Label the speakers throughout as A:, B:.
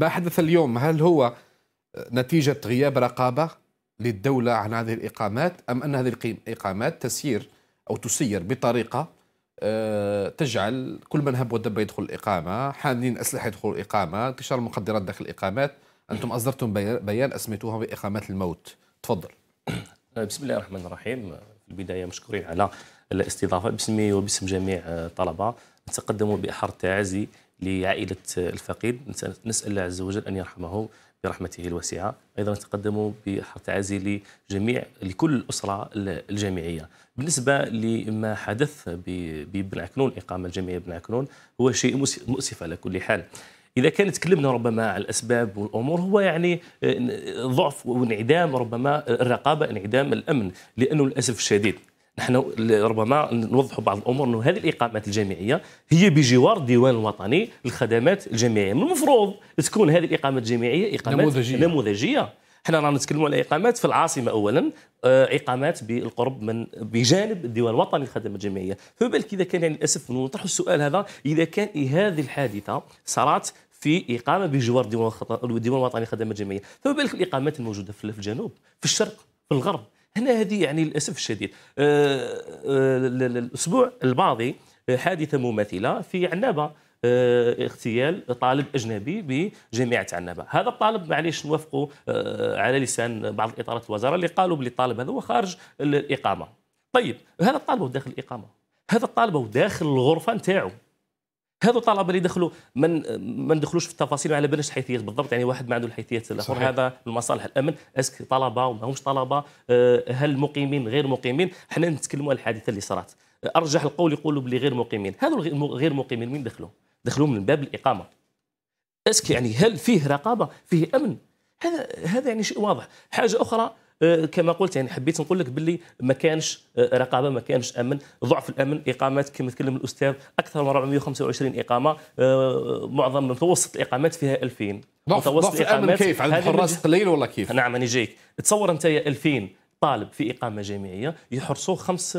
A: ما حدث اليوم هل هو نتيجة غياب رقابة للدولة عن هذه الإقامات أم أن هذه الإقامات تسير أو تسير بطريقة آه، تجعل كل من هب ودب يدخل الإقامة حاملين أسلحة يدخل الإقامة انتشار المخدرات داخل الإقامات أنتم أصدرتم بيان أسميتوها بإقامات الموت تفضل آه، بسم الله الرحمن الرحيم آه، في البداية مشكورين على الاستضافة باسمي وباسم جميع الطلبة نتقدم بإحر التعازي لعائلة الفقيد نسأل الله عز وجل أن يرحمه برحمته الواسعة أيضا نتقدم بحر تعازي لجميع لكل الأسرة الجامعية بالنسبة لما حدث بابن عكنون إقامة الجامعية بن عكنون هو شيء مؤسف على كل حال اذا كان تكلمنا ربما على الاسباب والامور هو يعني آه، ضعف وانعدام ربما آه، الرقابه انعدام الامن لانه للاسف الشديد نحن ربما نوضح بعض الامور انه هذه الاقامات الجامعيه هي بجوار الديوان الوطني للخدمات الجامعيه من المفروض تكون هذه الاقامات الجامعيه اقامات نموذجيه, نموذجية. حنا رانا نتكلموا على اقامات في العاصمه اولا آه، اقامات بالقرب من بجانب الديوان الوطني للخدمات الجامعيه فما بالك اذا كان يعني للاسف نطرح السؤال هذا اذا كان هذه الحادثه صارت في اقامه بجوار الديوان الوطني للخدمات الجامعيه فما بالك الاقامات الموجوده في الجنوب في الشرق في الغرب هنا هذه يعني للاسف الشديد آه، آه، الاسبوع الماضي آه، حادثه مماثله في عنابه اغتيال طالب اجنبي بجامعه عنابه، هذا الطالب معليش نوافقوا على لسان بعض اطارات الوزاره اللي قالوا بلي الطالب هذا هو خارج الاقامه. طيب هذا الطالب هو داخل الاقامه، هذا الطالب هو داخل الغرفه نتاعو هذو الطلبه اللي دخلوا من ما ندخلوش في التفاصيل على بالناش الحيثيات بالضبط يعني واحد ما عنده الحيثيات الاخر هذا المصالح الامن اسك طلبه وما همش طلبه آه، هل مقيمين غير مقيمين حنا نتكلموا على الحادثه اللي صارت آه، ارجح القول يقولوا بلي غير مقيمين هذو غير مقيمين مين دخلوا دخلوا من باب الاقامه اسك يعني هل فيه رقابه فيه امن هذا هذا يعني شيء واضح حاجه اخرى أه، كما قلت يعني حبيت نقول لك باللي ما كانش أه، رقابه ما كانش امن ضعف الامن اقامات كما تكلم الاستاذ اكثر من 425 اقامه أه، معظم متوسط الاقامات فيها 2000 متوسط ضعف الامن كيف على الحراس قليل ولا كيف؟ نعم انا جايك تصور انت يا 2000 طالب في اقامه جامعيه يحرسوه خمس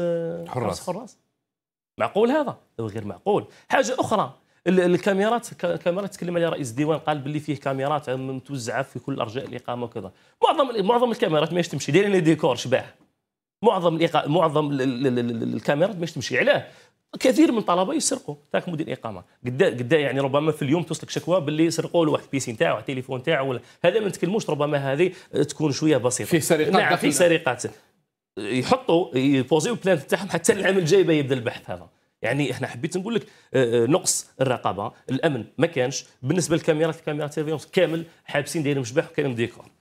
A: حراس, خمس حراس. معقول هذا؟ غير معقول حاجه اخرى الكاميرات كاميرات تكلم عليها رئيس الديوان قال باللي فيه كاميرات متوزعه في كل ارجاء الاقامه وكذا معظم معظم الكاميرات ماشي تمشي دايرين ديكور شباح معظم معظم الكاميرات ماشي تمشي علاه كثير من الطلبه يسرقوا تاعك مدير الاقامه قد قد يعني ربما في اليوم توصلك شكوى باللي سرقوا له واحد البيسي نتاعو التليفون نتاعو هذا ما نتكلموش ربما هذه تكون شويه بسيطه فيه سرقات نعم فيه سرقات يحطوا يبوزيو بلان تاعهم حتى العام الجاي يبدا البحث هذا يعني احنا حبيت نقول لك آه، آه، نقص الرقابه الامن ما كانش بالنسبه للكاميرات الكاميرات سيرفيونس كامل حابسين دايرين مشبح وكاين ديكور